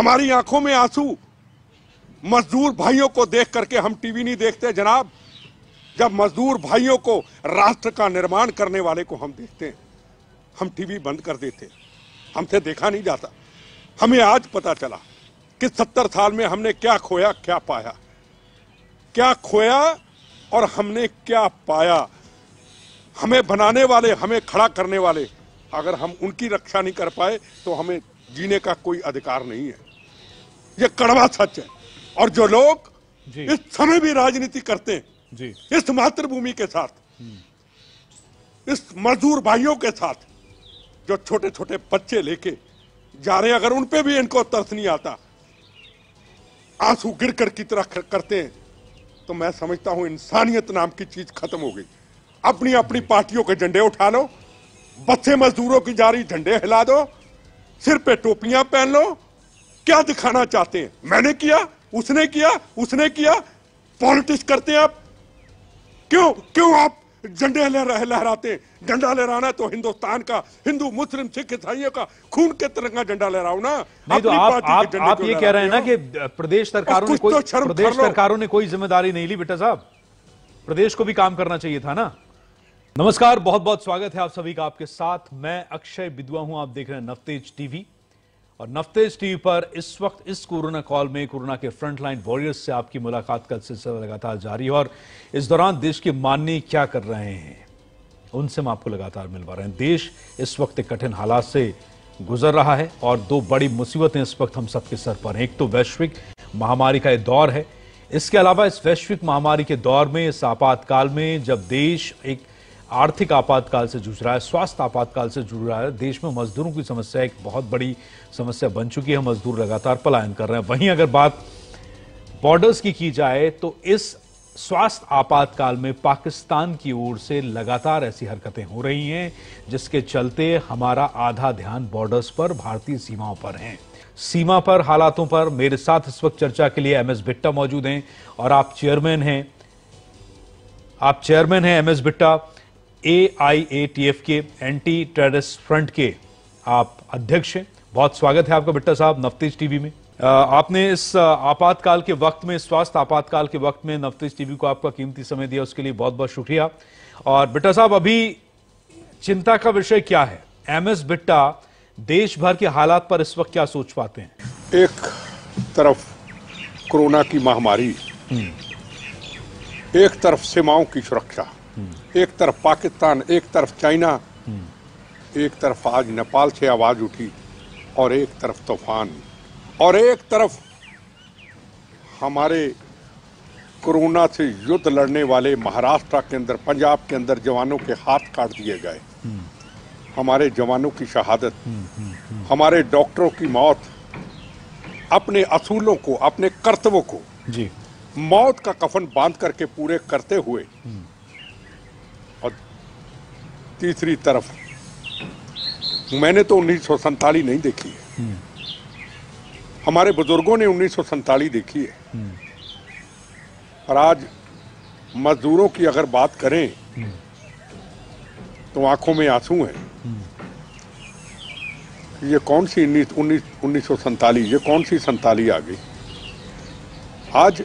हमारी आंखों में आंसू मजदूर भाइयों को देख करके हम टीवी नहीं देखते जनाब जब मजदूर भाइयों को राष्ट्र का निर्माण करने वाले को हम देखते हैं हम टीवी बंद कर देते हमसे देखा नहीं जाता हमें आज पता चला कि सत्तर साल में हमने क्या खोया क्या पाया क्या खोया और हमने क्या पाया हमें बनाने वाले हमें खड़ा करने वाले अगर हम उनकी रक्षा नहीं कर पाए तो हमें जीने का कोई अधिकार नहीं है ये कड़वा सच है और जो लोग इस समय भी राजनीति करते हैं जी। इस मातृभूमि के साथ इस मजदूर भाइयों के साथ जो छोटे छोटे बच्चे लेके जा रहे हैं अगर उन पे भी इनको तरस नहीं आता आंसू गिर कर की तरह करते हैं तो मैं समझता हूं इंसानियत नाम की चीज खत्म हो गई अपनी अपनी पार्टियों के झंडे उठा लो बच्चे मजदूरों की जारी झंडे हिला दो सिर पे टोपियां पहन लो क्या दिखाना चाहते हैं मैंने किया उसने किया उसने किया पॉलिटिक्स करते हैं आप क्यों क्यों आप झंडे लहराते झंडा लहराना तो हिंदुस्तान का हिंदू मुस्लिम सिख ईसाइयों का खून के तिरंगा झंडा लहराओ ना नहीं तो आप, आप, आप ये कह रहे हैं ना कि प्रदेश सरकारों ने कोई तो प्रदेश सरकारों ने कोई जिम्मेदारी नहीं ली बेटा साहब प्रदेश को भी काम करना चाहिए था ना नमस्कार बहुत बहुत स्वागत है आप सभी का आपके साथ मैं अक्षय बिदुआ हूं आप देख रहे हैं नवतेज टीवी और नफ्तेज टीवी पर इस वक्त इस कोरोना कॉल में कोरोना के फ्रंटलाइन वॉरियर्स से आपकी मुलाकात का सिलसिला लगातार जारी है और इस दौरान देश के माननी क्या कर रहे हैं उनसे हम आपको लगातार मिलवा रहे हैं देश इस वक्त एक कठिन हालात से गुजर रहा है और दो बड़ी मुसीबतें इस वक्त हम सबके सर पर हैं एक तो वैश्विक महामारी का एक दौर है इसके अलावा इस वैश्विक महामारी के दौर में इस आपातकाल में जब देश एक आर्थिक आपातकाल से जूझ रहा है स्वास्थ्य आपातकाल से जूझ रहा है देश में मजदूरों की समस्या एक बहुत बड़ी समस्या बन चुकी है मजदूर लगातार पलायन कर रहे हैं वहीं अगर बात बॉर्डर्स की की जाए तो इस स्वास्थ्य आपातकाल में पाकिस्तान की ओर से लगातार ऐसी हरकतें हो रही हैं जिसके चलते हमारा आधा ध्यान बॉर्डर्स पर भारतीय सीमाओं पर है सीमा पर हालातों पर मेरे साथ इस वक्त चर्चा के लिए एम एस भिट्टा मौजूद हैं और आप चेयरमैन हैं आप चेयरमैन हैं M S A A I T F के एंटी टेररिस्ट फ्रंट के आप अध्यक्ष हैं बहुत स्वागत है आपका बिट्टा साहब नफतीज टीवी में आपने इस आपातकाल के वक्त में स्वास्थ्य आपातकाल के वक्त में नफतीज टीवी को आपका कीमती समय दिया उसके लिए बहुत बहुत शुक्रिया और बिट्टा साहब अभी चिंता का विषय क्या है एम एस बिट्टा देश भर के हालात पर इस वक्त क्या सोच पाते हैं एक तरफ कोरोना की महामारी हम्म। एक तरफ सीमाओं की सुरक्षा एक तरफ पाकिस्तान एक तरफ चाइना एक तरफ आज नेपाल से आवाज़ उठी और एक तरफ तूफान और एक तरफ हमारे कोरोना से युद्ध लड़ने वाले महाराष्ट्र के अंदर पंजाब के अंदर जवानों के हाथ काट दिए गए हमारे जवानों की शहादत हमारे डॉक्टरों की मौत अपने असूलों को अपने कर्तव्यों को जी मौत का कफन बांध करके पूरे करते हुए तीसरी तरफ मैंने तो उन्नीस नहीं देखी है हम्म। हमारे बुजुर्गों ने उन्नीस देखी है और हम्म। आज मजदूरों की अगर बात करें हम्म। तो आंखों में आंसू हैं ये कौन सी उन्नीस उन्नीस उन्नीस सौ सैतालीस ये कौन सी संताली आ गई आज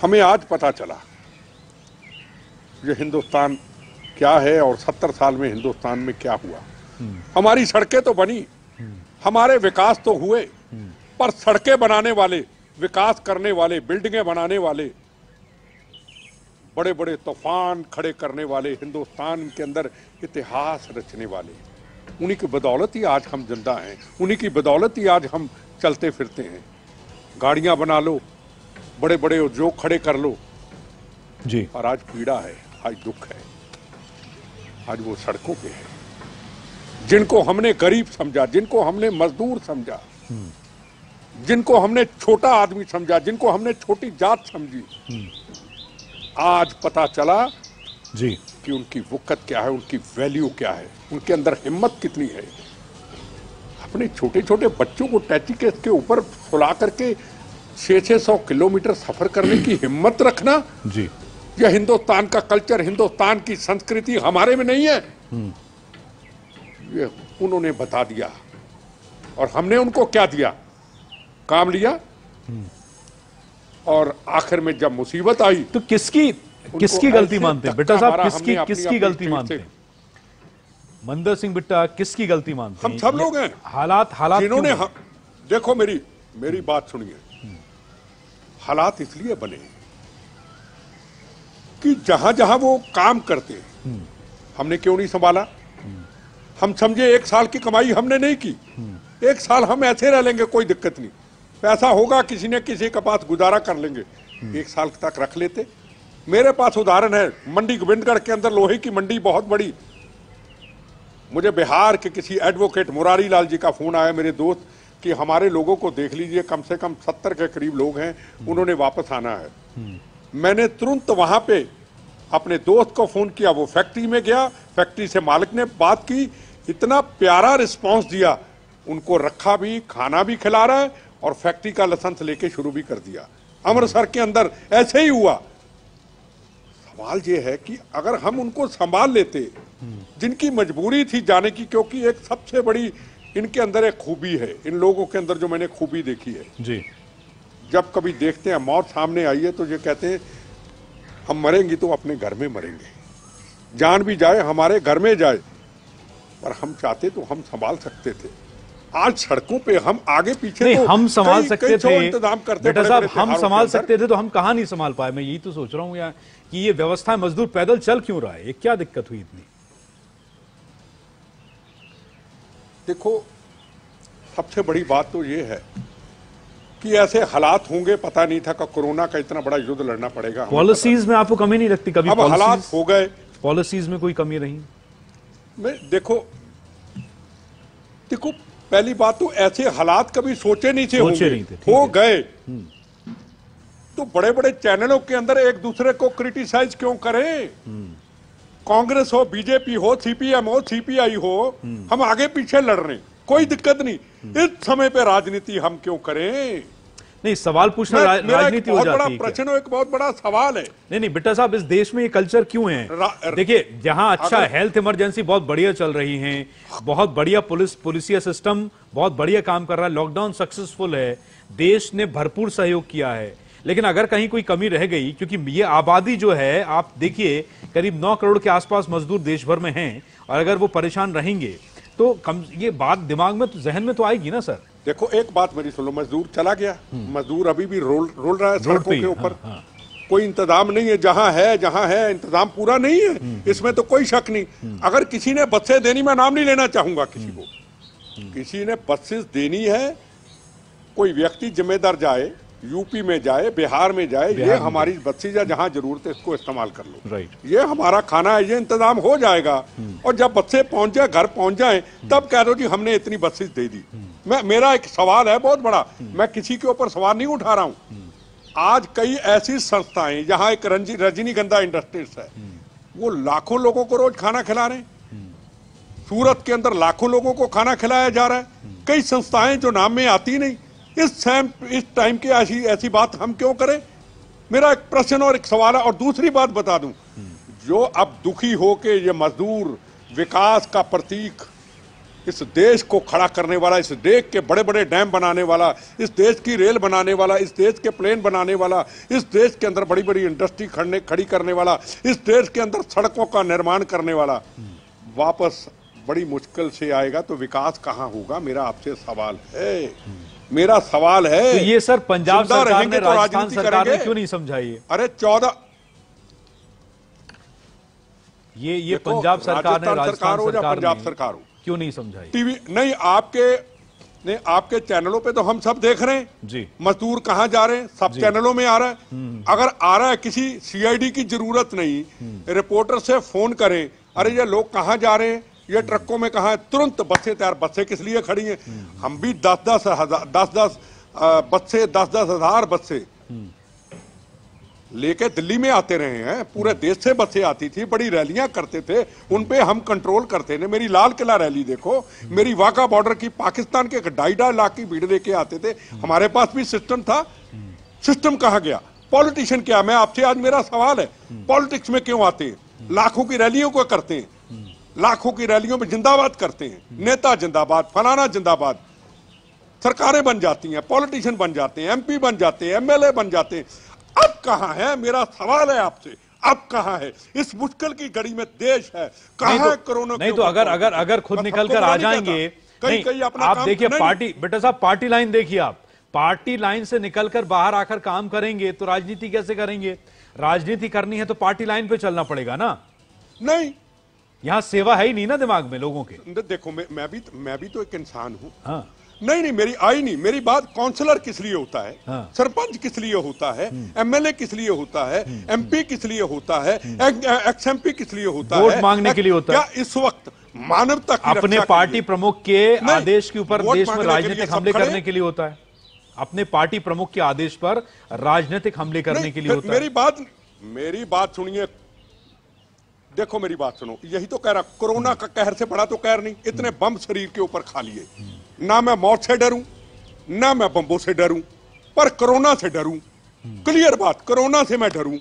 हमें आज पता चला ये हिंदुस्तान क्या है और सत्तर साल में हिंदुस्तान में क्या हुआ हमारी सड़कें तो बनी हमारे विकास तो हुए पर सड़कें बनाने वाले विकास करने वाले बिल्डिंगें बनाने वाले बड़े बड़े तूफान खड़े करने वाले हिंदुस्तान के अंदर इतिहास रचने वाले उन्हीं की बदौलत ही आज हम जिंदा हैं उन्हीं की बदौलत ही आज हम चलते फिरते हैं गाड़ियां बना लो बड़े बड़े उद्योग खड़े कर लो जी और आज पीड़ा है आज दुख है आज वो सड़कों पे है जिनको हमने गरीब समझा जिनको हमने मजदूर समझा जिनको हमने छोटा आदमी समझा जिनको हमने छोटी जात समझी आज पता चला जी कि उनकी वक़्त क्या है उनकी वैल्यू क्या है उनके अंदर हिम्मत कितनी है अपने छोटे छोटे बच्चों को टैची केस के ऊपर फुला करके छह छह सौ किलोमीटर सफ़र करने की हिम्मत रखना जी यह हिंदुस्तान का कल्चर हिंदुस्तान की संस्कृति हमारे में नहीं है यह उन्होंने बता दिया और हमने उनको क्या दिया काम लिया और आखिर में जब मुसीबत आई तो किसकी किसकी गलती मानते हैं बेटा साहब किसकी किसकी गलती मानते हैं मंदर सिंह बिट्टा किसकी गलती मानते हम सब लोग हैं हालात हालात इन्होंने देखो मेरी मेरी बात सुनिए हालात इसलिए बने हैं कि जहां जहां वो काम करते हम्म। हमने क्यों नहीं संभाला हम्म। हम समझे एक साल की कमाई हमने नहीं की हम्म। एक साल हम ऐसे रह लेंगे कोई दिक्कत नहीं पैसा होगा किसी ने किसी के पास गुजारा कर लेंगे एक साल तक रख लेते मेरे पास उदाहरण है मंडी गोविंदगढ़ के अंदर लोहे की मंडी बहुत बड़ी मुझे बिहार के किसी एडवोकेट मुरारी लाल जी का फोन आया मेरे दोस्त कि हमारे लोगों को देख लीजिए कम से कम सत्तर के करीब लोग हैं उन्होंने वापस आना है मैंने तुरंत वहाँ पे अपने दोस्त को फ़ोन किया वो फैक्ट्री में गया फैक्ट्री से मालिक ने बात की इतना प्यारा रिस्पांस दिया उनको रखा भी खाना भी खिला रहा है और फैक्ट्री का लसंस लेके शुरू भी कर दिया अमृतसर के अंदर ऐसे ही हुआ सवाल ये है कि अगर हम उनको संभाल लेते जिनकी मजबूरी थी जाने की क्योंकि एक सबसे बड़ी इनके अंदर एक खूबी है इन लोगों के अंदर जो मैंने खूबी देखी है जी जब कभी देखते हैं मौत सामने आई है तो ये कहते हैं हम मरेंगे तो अपने घर में मरेंगे जान भी जाए हमारे घर में जाए पर हम चाहते तो हम संभाल सकते थे आज सड़कों पे हम आगे पीछे नहीं, तो हम संभाल सकते थे इंतजाम करते बड़े बड़े हम संभाल सकते थे तो हम कहा नहीं संभाल पाए मैं यही तो सोच रहा हूँ यार कि ये व्यवस्था मजदूर पैदल चल क्यों रहा है ये क्या दिक्कत हुई इतनी देखो सबसे बड़ी बात तो ये है कि ऐसे हालात होंगे पता नहीं था कि कोरोना का इतना बड़ा युद्ध लड़ना पड़ेगा पॉलिसीज में आपको कमी नहीं लगती कभी अब हालात हो गए पॉलिसीज में कोई कमी नहीं मैं देखो देखो पहली बात तो ऐसे हालात कभी सोचे नहीं थे सोचे नहीं थे हो गए हम्म। तो बड़े बड़े चैनलों के अंदर एक दूसरे को क्रिटिसाइज क्यों करें हम्म। कांग्रेस हो बीजेपी हो सीपीएम हो सीपीआई हो हम्म। हम आगे पीछे लड़ रहे कोई दिक्कत नहीं इस समय पे राजनीति हम क्यों करें नहीं सवाल पूछना रा, राजनीति हो जाती है प्रश्न एक बहुत बड़ा सवाल है नहीं नहीं बेटा साहब इस देश में ये कल्चर क्यों है देखिए जहां अच्छा हेल्थ इमरजेंसी बहुत बढ़िया चल रही है बहुत बढ़िया पुलिस पुलिसिया सिस्टम बहुत बढ़िया काम कर रहा है लॉकडाउन सक्सेसफुल है देश ने भरपूर सहयोग किया है लेकिन अगर कहीं कोई कमी रह गई क्योंकि ये आबादी जो है आप देखिए करीब नौ करोड़ के आसपास मजदूर देश भर में हैं और अगर वो परेशान रहेंगे तो कम ये बात दिमाग में तो जहन में तो आएगी ना सर देखो एक बात मेरी सुनो मजदूर चला गया हम्म। मजदूर अभी भी रोल रोल रहा है सड़कों के ऊपर हाँ, हाँ। कोई इंतजाम नहीं है जहां है जहां है इंतजाम पूरा नहीं है हम्म, हम्म। इसमें तो कोई शक नहीं अगर किसी ने बसें देनी मैं नाम नहीं लेना चाहूंगा किसी को किसी ने बसेस देनी है कोई व्यक्ति जिम्मेदार जाए यूपी में जाए बिहार में जाए ये हमारी हमारी जा जहाँ जरूरत है इसको इस्तेमाल कर लो राइट ये हमारा खाना है ये इंतजाम हो जाएगा hmm. और जब बच्चे पहुंच जाए घर पहुंच जाए hmm. तब कह दो जी हमने इतनी बत्सीज दे दी hmm. मैं मेरा एक सवाल है बहुत बड़ा मैं किसी के ऊपर सवाल नहीं उठा रहा हूँ आज कई ऐसी संस्थाएं जहाँ एक रजनीगंधा इंडस्ट्रीज है वो लाखों लोगों को रोज खाना खिला रहे हैं सूरत के अंदर लाखों लोगों को खाना खिलाया जा रहा है कई संस्थाएं जो नाम में आती नहीं इस टाइम इस टाइम की ऐसी ऐसी बात हम क्यों करें मेरा एक प्रश्न और एक सवाल है और दूसरी बात बता दूं जो अब दुखी हो के ये मजदूर विकास का प्रतीक इस देश को खड़ा करने वाला इस देश के बड़े बड़े डैम बनाने वाला इस देश की रेल बनाने वाला इस देश के प्लेन बनाने वाला इस देश के अंदर बड़ी बड़ी इंडस्ट्री खड़ने खड़ी करने वाला इस देश के अंदर सड़कों का निर्माण करने वाला वापस बड़ी मुश्किल से आएगा तो विकास कहाँ होगा मेरा आपसे सवाल है मेरा सवाल है तो ये सर पंजाब सरकार ने तो राजस्थान सरकार ने क्यों नहीं समझाई अरे चौदह ये ये पंजाब सरकार ने राजस्थान सरकार हो या पंजाब सरकार हो क्यों नहीं समझाई टीवी नहीं आपके ने आपके चैनलों पे तो हम सब देख रहे हैं जी मजदूर कहाँ जा रहे हैं सब चैनलों में आ रहा है हम्म। अगर आ रहा है किसी सीआईडी की जरूरत नहीं हम्म। रिपोर्टर से फोन करें अरे ये लोग कहाँ जा रहे हैं ये ट्रकों में कहा है तुरंत बसें तैयार बसें किस लिए खड़ी हैं हम भी दस दस हजार दस दस बसें दस दस हजार बसें लेके दिल्ली में आते रहे हैं पूरे देश से बसें आती थी बड़ी रैलियां करते थे उन पे हम कंट्रोल करते थे मेरी लाल किला रैली देखो मेरी वाघा बॉर्डर की पाकिस्तान के डाइडा लाख की भीड़ लेके आते थे हमारे पास भी सिस्टम था सिस्टम कहा गया पॉलिटिशियन क्या मैं आपसे आज मेरा सवाल है पॉलिटिक्स में क्यों आते हैं लाखों की रैलियों को करते हैं लाखों की रैलियों में जिंदाबाद करते हैं हम्म। नेता जिंदाबाद फलाना जिंदाबाद सरकारें बन जाती हैं पॉलिटिशियन बन जाते हैं एमपी बन जाते हैं एमएलए बन जाते हैं अब कहाँ है मेरा सवाल है आपसे अब कहाँ है इस मुश्किल की घड़ी में देश है कहाँ तो, कोरोना नहीं तो, तो अगर अगर अगर खुद निकल कर आ जाएंगे कहीं कहीं अपना आप देखिए तो पार्टी बेटा साहब पार्टी लाइन देखिए आप पार्टी लाइन से निकलकर बाहर आकर काम करेंगे तो राजनीति कैसे करेंगे राजनीति करनी है तो पार्टी लाइन पे चलना पड़ेगा ना नहीं यहाँ सेवा है ही नहीं ना दिमाग में लोगों के देखो मैं, मैं भी मैं भी तो एक इंसान हूँ हाँ नहीं नहीं मेरी आई नहीं मेरी बात काउंसलर किस लिए होता है हाँ। सरपंच किस लिए होता है एमएलए हम्म। किस लिए होता है एमपी हम्म। किस लिए होता है एक्स एम हम्म। uh, किस लिए होता है मांगने के लिए होता है इस वक्त मानवता अपने पार्टी प्रमुख के आदेश के ऊपर देश में राजनीतिक हमले करने के लिए होता है अपने पार्टी प्रमुख के आदेश पर राजनीतिक हमले करने के लिए होता है मेरी बात मेरी बात सुनिए देखो मेरी बात सुनो यही तो कह रहा कोरोना का कहर से बड़ा तो कहर नहीं इतने बम शरीर के ऊपर खा लिए ना मैं मौत से डरूं ना मैं बम्बों से डरूं पर कोरोना से डरूं क्लियर बात कोरोना से मैं डरूं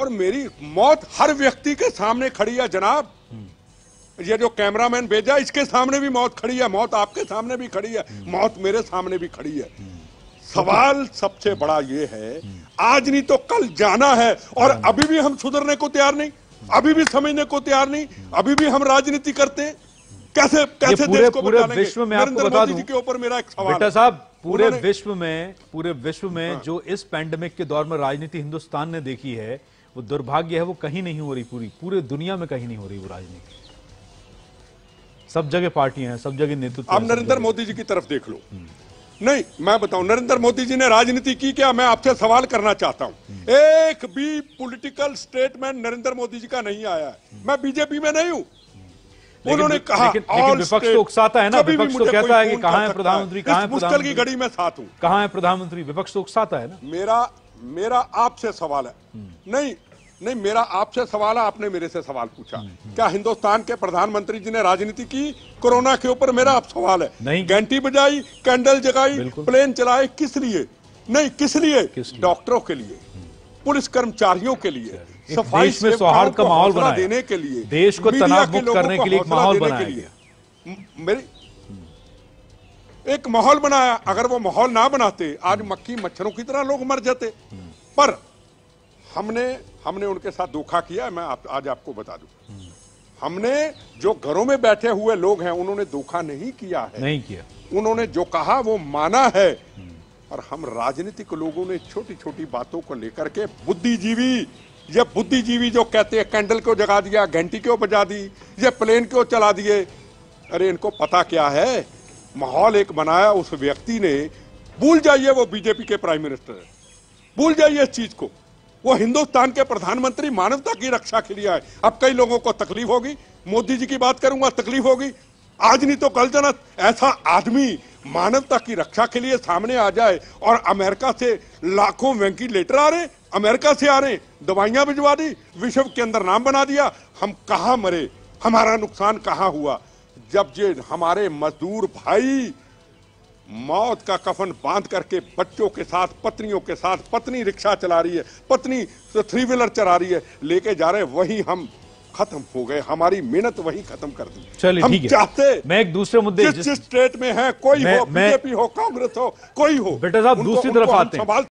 और मेरी मौत हर व्यक्ति के सामने खड़ी है जनाब ये जो कैमरामैन भेजा इसके सामने भी मौत खड़ी है मौत आपके सामने भी खड़ी है मौत मेरे सामने भी खड़ी है सवाल सबसे बड़ा ये है आज नहीं तो कल जाना है और हाँ। अभी भी हम सुधरने को तैयार नहीं अभी भी समझने को तैयार नहीं अभी भी हम राजनीति करते कैसे कैसे पूरे, देश को पूरे विश्व में आपको बता दूं के ऊपर मेरा एक सवाल बेटा साहब पूरे विश्व में पूरे विश्व में हाँ। जो इस पैंडेमिक के दौर में राजनीति हिंदुस्तान ने देखी है वो दुर्भाग्य है वो कहीं नहीं हो रही पूरी पूरे दुनिया में कहीं नहीं हो रही वो राजनीति सब जगह पार्टियां हैं सब जगह नेतृत्व आप नरेंद्र मोदी जी की तरफ देख लो हम्म। नहीं मैं बताऊं नरेंद्र मोदी जी ने राजनीति की क्या मैं आपसे सवाल करना चाहता हूं एक भी पॉलिटिकल स्टेटमेंट नरेंद्र मोदी जी का नहीं आया है मैं बीजेपी में नहीं हूं उन्होंने कहा लेकिन, लेकिन विपक्ष तो उकसाता है ना विपक्ष तो कहता है कि कहा है प्रधानमंत्री कहा है मुश्किल की घड़ी में साथ हूं कहा है प्रधानमंत्री विपक्ष तो उकसाता है ना मेरा मेरा आपसे सवाल है हम्म। नहीं नहीं मेरा आपसे सवाल है आपने मेरे से सवाल पूछा क्या हिंदुस्तान के प्रधानमंत्री जी ने राजनीति की कोरोना के ऊपर मेरा आप सवाल है नहीं घंटी बजाई कैंडल जगाई प्लेन चलाए किस लिए नहीं किस लिए डॉक्टरों के लिए पुलिस कर्मचारियों के लिए सफाई में सौहार्द का माहौल बना देने के लिए देश को तनाव मुक्त करने के लिए एक माहौल बनाया लिए मेरी एक माहौल बनाया अगर वो माहौल ना बनाते आज मक्खी मच्छरों की तरह लोग मर जाते पर हमने हमने उनके साथ धोखा किया मैं आप, आज आपको बता दूं हमने जो घरों में बैठे हुए लोग हैं उन्होंने धोखा नहीं किया है नहीं किया उन्होंने जो कहा वो माना है और हम राजनीतिक लोगों ने छोटी छोटी बातों को लेकर के बुद्धिजीवी ये बुद्धिजीवी जो कहते हैं कैंडल क्यों जगा दिया घंटी क्यों बजा दी ये प्लेन क्यों चला दिए अरे इनको पता क्या है माहौल एक बनाया उस व्यक्ति ने भूल जाइए वो बीजेपी के प्राइम मिनिस्टर भूल जाइए इस चीज को वो हिंदुस्तान के प्रधानमंत्री मानवता की रक्षा के लिए आए अब कई लोगों को तकलीफ होगी मोदी जी की बात करूंगा तकलीफ होगी आज नहीं तो कल जनत ऐसा आदमी मानवता की रक्षा के लिए सामने आ जाए और अमेरिका से लाखों वेंटिलेटर आ रहे अमेरिका से आ रहे दवाइयां भिजवा दी विश्व के अंदर नाम बना दिया हम कहा मरे हमारा नुकसान कहाँ हुआ जब ये हमारे मजदूर भाई मौत का कफन बांध करके बच्चों के साथ पत्नियों के साथ पत्नी रिक्शा चला रही है पत्नी थ्री व्हीलर चला रही है लेके जा रहे वही हम खत्म हो गए हमारी मेहनत वही खत्म कर दी चलिए हम चाहते मैं एक दूसरे मुद्दे जिस, जिस स्टेट में है कोई मैं, हो बीजेपी हो कांग्रेस हो कोई हो बेटा साहब दूसरी तरफ आते हैं